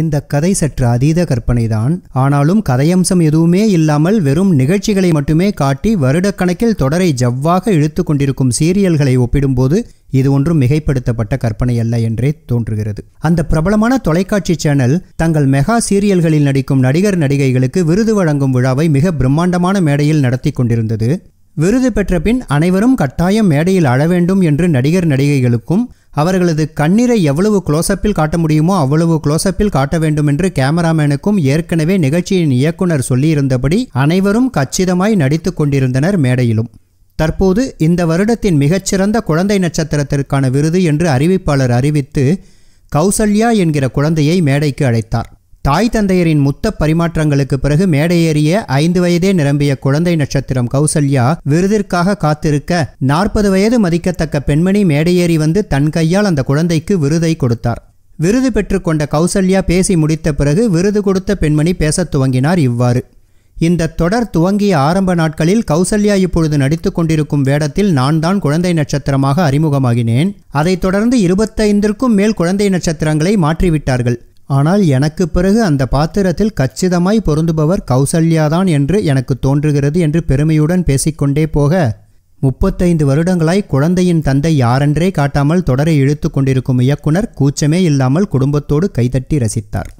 இந்த கதை சற்று அதீத கற்பனைதான் ஆனாலும் கதையம்சம் எதுவுமே இல்லாமல் வெறும் நிகழ்ச்சிகளை மட்டுமே காட்டி வருடக்கணக்கில் தொடரை ஜவ்வாக இழுத்து கொண்டிருக்கும் சீரியல்களை ஒப்பிடும்போது இது ஒன்றும் மிகைப்படுத்தப்பட்ட கற்பனை அல்ல என்றே தோன்றுகிறது அந்த பிரபலமான தொலைக்காட்சி சேனல் தங்கள் மெகா சீரியல்களில் நடிக்கும் நடிகர் நடிகைகளுக்கு விருது வழங்கும் விழாவை மிக பிரம்மாண்டமான மேடையில் நடத்தி கொண்டிருந்தது விருது பெற்ற பின் அனைவரும் கட்டாயம் மேடையில் அழ வேண்டும் என்று நடிகர் நடிகைகளுக்கும் அவர்களது கண்ணீரை எவ்வளவு க்ளோஸ்அப்பில் காட்ட முடியுமோ அவ்வளவு க்ளோஸ்அப்பில் காட்ட வேண்டும் என்று கேமராமேனுக்கும் ஏற்கனவே நிகழ்ச்சியின் இயக்குனர் சொல்லியிருந்தபடி அனைவரும் கச்சிதமாய் நடித்துக் கொண்டிருந்தனர் மேடையிலும் தற்போது இந்த வருடத்தின் மிகச்சிறந்த குழந்தை நட்சத்திரத்திற்கான விருது என்று அறிவிப்பாளர் அறிவித்து கௌசல்யா என்கிற குழந்தையை மேடைக்கு அழைத்தார் தாய் தந்தையரின் முத்த பரிமாற்றங்களுக்கு பிறகு மேடையேறிய ஐந்து வயதே நிரம்பிய குழந்தை நட்சத்திரம் கௌசல்யா விருதிற்காக காத்திருக்க நாற்பது வயது மதிக்கத்தக்க பெண்மணி மேடையேறி வந்து தன் கையால் அந்த குழந்தைக்கு விருதை கொடுத்தார் விருது பெற்றுக்கொண்ட கௌசல்யா பேசி முடித்த பிறகு விருது கொடுத்த பெண்மணி பேசத் துவங்கினார் இவ்வாறு இந்த தொடர் துவங்கிய ஆரம்ப நாட்களில் கௌசல்யா இப்பொழுது நடித்துக் கொண்டிருக்கும் வேடத்தில் நான் தான் குழந்தை நட்சத்திரமாக அறிமுகமாகினேன் அதைத் தொடர்ந்து இருபத்தைந்திற்கும் மேல் குழந்தை நட்சத்திரங்களை மாற்றிவிட்டார்கள் ஆனால் எனக்கு பிறகு அந்த பாத்திரத்தில் கச்சிதமாய் பொருந்துபவர் கௌசல்யாதான் என்று எனக்கு தோன்றுகிறது என்று பெருமையுடன் பேசிக்கொண்டே போக முப்பத்தைந்து வருடங்களாய் குழந்தையின் தந்தை யாரென்றே காட்டாமல் தொடரை இழுத்து கொண்டிருக்கும் இயக்குனர் கூச்சமே இல்லாமல் குடும்பத்தோடு கைதட்டி ரசித்தார்